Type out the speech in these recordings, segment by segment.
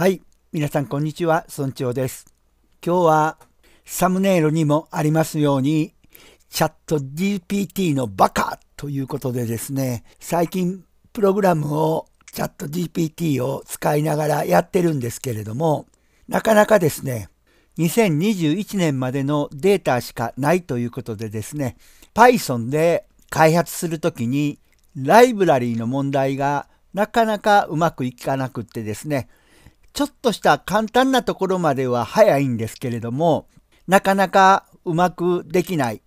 はい。皆さん、こんにちは。村長です。今日は、サムネイルにもありますように、チャット GPT のバカということでですね、最近、プログラムを、チャット GPT を使いながらやってるんですけれども、なかなかですね、2021年までのデータしかないということでですね、Python で開発するときに、ライブラリーの問題がなかなかうまくいかなくってですね、ちょっとした簡単なところまでは早いんですけれども、なかなかうまくできない。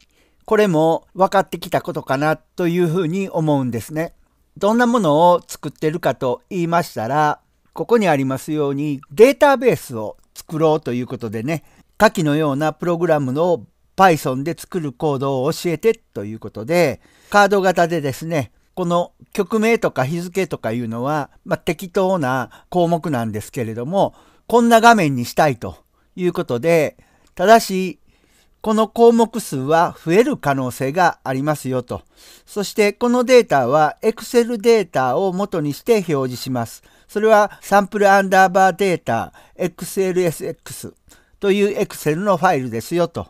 これも分かってきたことかなというふうに思うんですね。どんなものを作ってるかと言いましたら、ここにありますようにデータベースを作ろうということでね、下記のようなプログラムの Python で作るコードを教えてということで、カード型でですね、この曲名とか日付とかいうのは、まあ、適当な項目なんですけれども、こんな画面にしたいということで、ただし、この項目数は増える可能性がありますよと。そしてこのデータは Excel データを元にして表示します。それはサンプルアンダーバーデータ XLSX という Excel のファイルですよと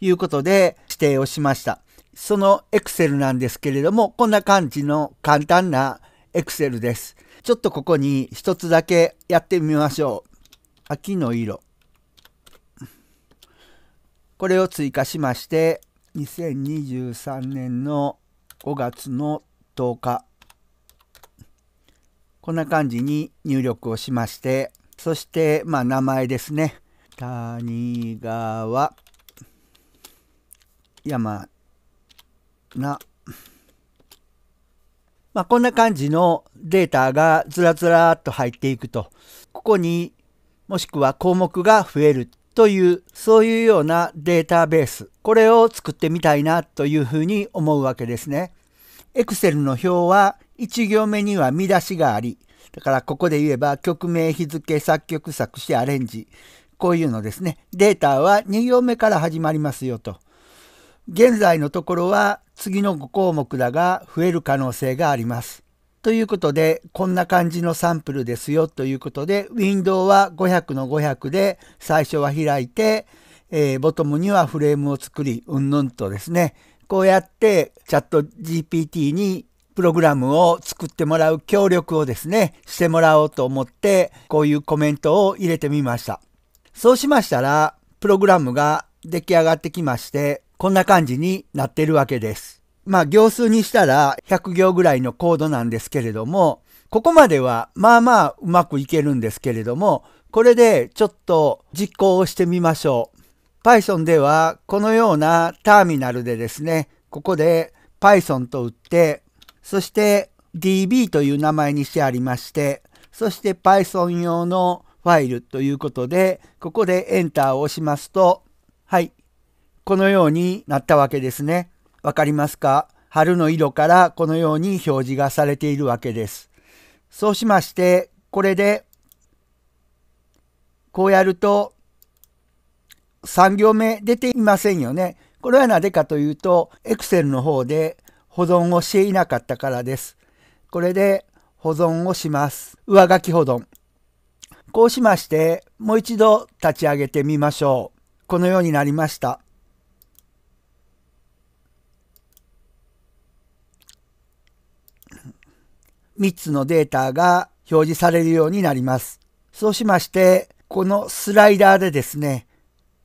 いうことで指定をしました。そのエクセルなんですけれども、こんな感じの簡単なエクセルです。ちょっとここに一つだけやってみましょう。秋の色。これを追加しまして、2023年の5月の10日。こんな感じに入力をしまして、そして、まあ、名前ですね。谷川山な。まあ、こんな感じのデータがずらずらっと入っていくと、ここにもしくは項目が増えるという、そういうようなデータベース、これを作ってみたいなというふうに思うわけですね。Excel の表は1行目には見出しがあり、だからここで言えば曲名、日付、作曲、作詞、アレンジ、こういうのですね。データは2行目から始まりますよと。現在のところは次の5項目だが増える可能性があります。ということで、こんな感じのサンプルですよということで、ウィンドウは500の500で最初は開いて、えー、ボトムにはフレームを作り、うんぬんとですね、こうやってチャット GPT にプログラムを作ってもらう協力をですね、してもらおうと思って、こういうコメントを入れてみました。そうしましたら、プログラムが出来上がってきまして、こんな感じになってるわけです。まあ行数にしたら100行ぐらいのコードなんですけれども、ここまではまあまあうまくいけるんですけれども、これでちょっと実行をしてみましょう。Python ではこのようなターミナルでですね、ここで Python と打って、そして DB という名前にしてありまして、そして Python 用のファイルということで、ここで Enter を押しますと、はい、このようになったわけですね。わかりますか春の色からこのように表示がされているわけです。そうしまして、これで、こうやると、3行目出ていませんよね。これはなぜかというと、Excel の方で保存をしていなかったからです。これで保存をします。上書き保存。こうしまして、もう一度立ち上げてみましょう。このようになりました。3つのデータが表示されるようになります。そうしまして、このスライダーでですね、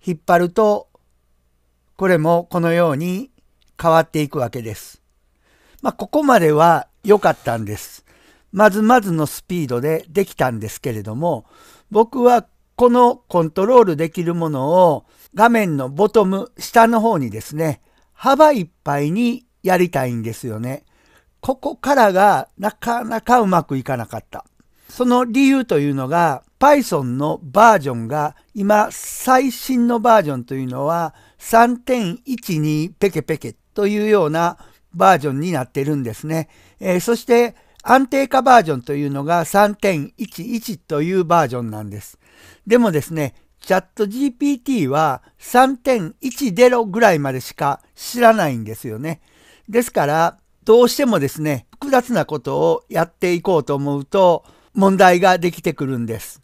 引っ張ると、これもこのように変わっていくわけです。まあ、ここまでは良かったんです。まずまずのスピードでできたんですけれども、僕はこのコントロールできるものを画面のボトム下の方にですね、幅いっぱいにやりたいんですよね。ここからがなかなかうまくいかなかった。その理由というのが Python のバージョンが今最新のバージョンというのは3.12ペケペケというようなバージョンになってるんですね。えー、そして安定化バージョンというのが3.11というバージョンなんです。でもですね、チャット GPT は3.10ぐらいまでしか知らないんですよね。ですから、どうしてもですね、複雑なことをやっていこうと思うと問題ができてくるんです。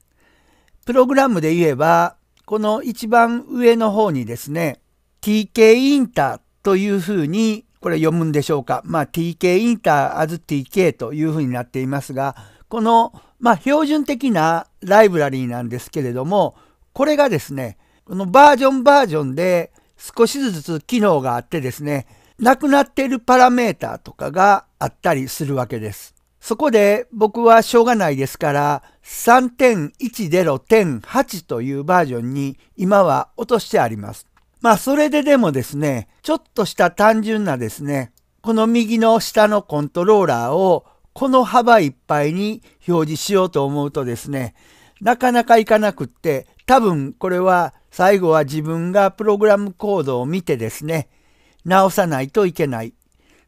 プログラムで言えば、この一番上の方にですね、tk インターというふうにこれ読むんでしょうか。まあ tk インター as tk というふうになっていますが、この、まあ、標準的なライブラリーなんですけれども、これがですね、このバージョンバージョンで少しずつ機能があってですね、なくなっているパラメータとかがあったりするわけです。そこで僕はしょうがないですから3.10.8というバージョンに今は落としてあります。まあそれででもですね、ちょっとした単純なですね、この右の下のコントローラーをこの幅いっぱいに表示しようと思うとですね、なかなかいかなくって、多分これは最後は自分がプログラムコードを見てですね、直さないといけない。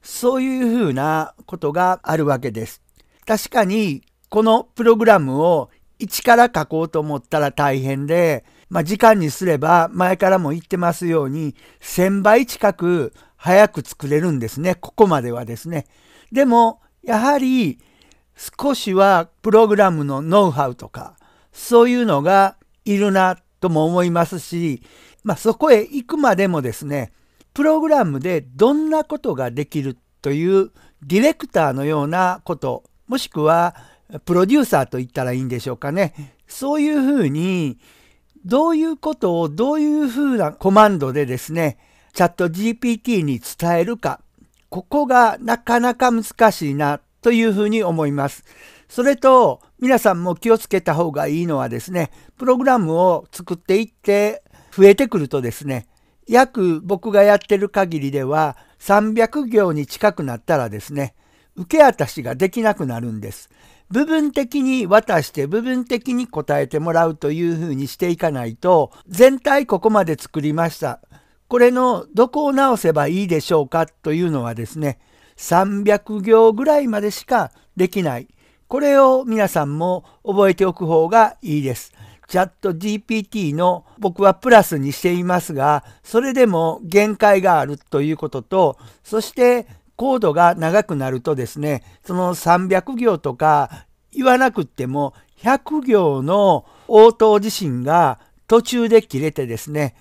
そういうふうなことがあるわけです。確かに、このプログラムを一から書こうと思ったら大変で、まあ、時間にすれば前からも言ってますように1000倍近く早く作れるんですね。ここまではですね。でも、やはり少しはプログラムのノウハウとか、そういうのがいるなとも思いますし、まあ、そこへ行くまでもですね、プログラムでどんなことができるというディレクターのようなこともしくはプロデューサーと言ったらいいんでしょうかねそういうふうにどういうことをどういうふうなコマンドでですねチャット GPT に伝えるかここがなかなか難しいなというふうに思います。それと皆さんも気をつけた方がいいのはですねプログラムを作っていって増えてくるとですね約僕がやってる限りでは300行に近くなったらですね、受け渡しができなくなるんです。部分的に渡して部分的に答えてもらうというふうにしていかないと、全体ここまで作りました。これのどこを直せばいいでしょうかというのはですね、300行ぐらいまでしかできない。これを皆さんも覚えておく方がいいです。チャット GPT の僕はプラスにしていますが、それでも限界があるということと、そしてコードが長くなるとですね、その300行とか言わなくっても100行の応答自身が途中で切れてですね、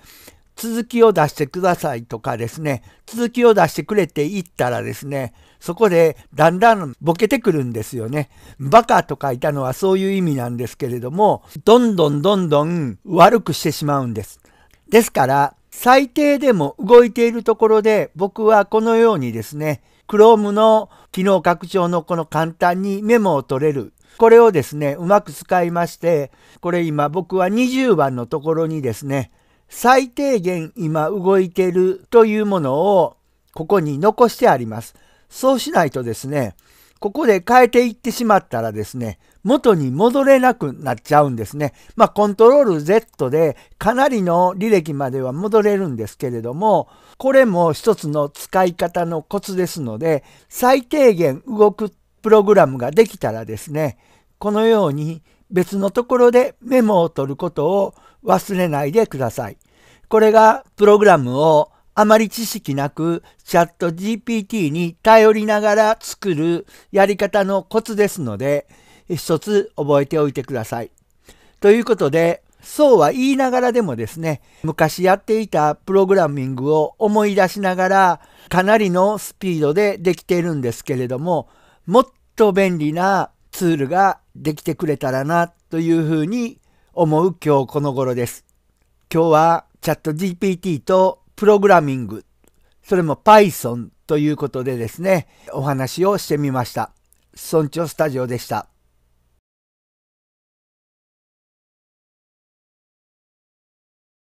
続きを出してくださいとかですね、続きを出してくれって言ったらですね、そこでだんだんボケてくるんですよね。バカと書いたのはそういう意味なんですけれども、どんどんどんどん悪くしてしまうんです。ですから、最低でも動いているところで僕はこのようにですね、Chrome の機能拡張のこの簡単にメモを取れる。これをですね、うまく使いまして、これ今僕は20番のところにですね、最低限今動いてるというものをここに残してあります。そうしないとですね、ここで変えていってしまったらですね、元に戻れなくなっちゃうんですね。まあ、コントロール Z でかなりの履歴までは戻れるんですけれども、これも一つの使い方のコツですので、最低限動くプログラムができたらですね、このように別のところでメモを取ることを忘れないでください。これがプログラムをあまり知識なくチャット GPT に頼りながら作るやり方のコツですので、一つ覚えておいてください。ということで、そうは言いながらでもですね、昔やっていたプログラミングを思い出しながら、かなりのスピードでできているんですけれども、もっと便利なツールができてくれたらなというふうに思う今日この頃です。今日はチャット GPT とプログラミング、それも Python ということでですね、お話をしてみました。村長スタジオでした。